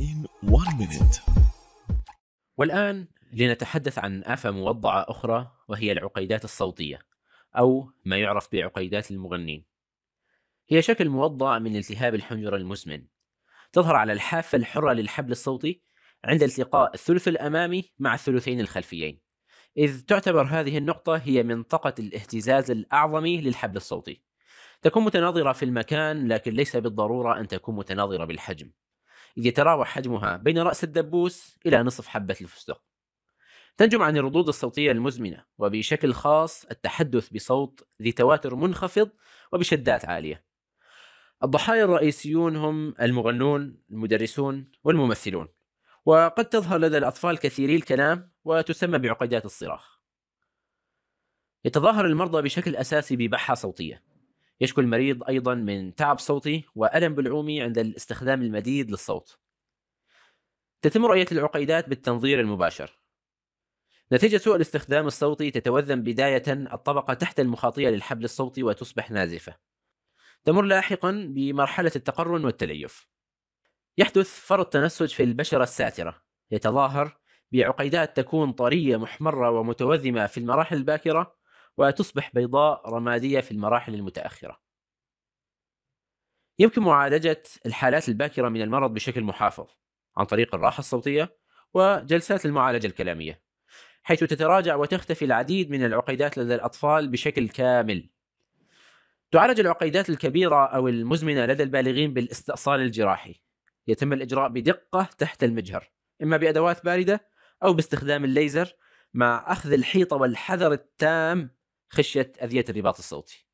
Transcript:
in one minute. والآن لنتحدث عن آفة موضعة أخرى وهي العقيدات الصوتية أو ما يعرف بعقيدات المغنين. هي شكل موضع من التهاب الحنجرة المزمن. تظهر على الحافة الحرة للحبل الصوتي عند التقاء الثلث الأمامي مع الثلثين الخلفيين. إذ تعتبر هذه النقطة هي منطقة الاهتزاز الأعظم للحبل الصوتي. تكون متناظرة في المكان لكن ليس بالضرورة أن تكون متناظرة بالحجم. إذ يتراوح حجمها بين رأس الدبوس إلى نعم. نصف حبة الفستق تنجم عن الردود الصوتية المزمنة وبشكل خاص التحدث بصوت ذي تواتر منخفض وبشدات عالية الضحايا الرئيسيون هم المغنون المدرسون والممثلون وقد تظهر لدى الأطفال كثيري الكلام وتسمى بعقدات الصراخ يتظاهر المرضى بشكل أساسي ببحة صوتية يشكو المريض أيضا من تعب صوتي وألم بالعومي عند الاستخدام المديد للصوت تتم رؤية العقيدات بالتنظير المباشر نتيجة سوء الاستخدام الصوتي تتوذم بداية الطبقة تحت المخاطية للحبل الصوتي وتصبح نازفة تمر لاحقا بمرحلة التقرن والتليف يحدث فرط تنسج في البشرة الساترة يتظاهر بعقيدات تكون طرية محمرة ومتوذمة في المراحل الباكرة وتصبح بيضاء رمادية في المراحل المتأخرة. يمكن معالجة الحالات الباكرة من المرض بشكل محافظ عن طريق الراحة الصوتية وجلسات المعالجة الكلامية حيث تتراجع وتختفي العديد من العقيدات لدى الأطفال بشكل كامل. تعالج العقيدات الكبيرة أو المزمنة لدى البالغين بالاستئصال الجراحي. يتم الإجراء بدقة تحت المجهر، إما بأدوات باردة أو باستخدام الليزر مع أخذ الحيطة والحذر التام خشيه اذيه الرباط الصوتي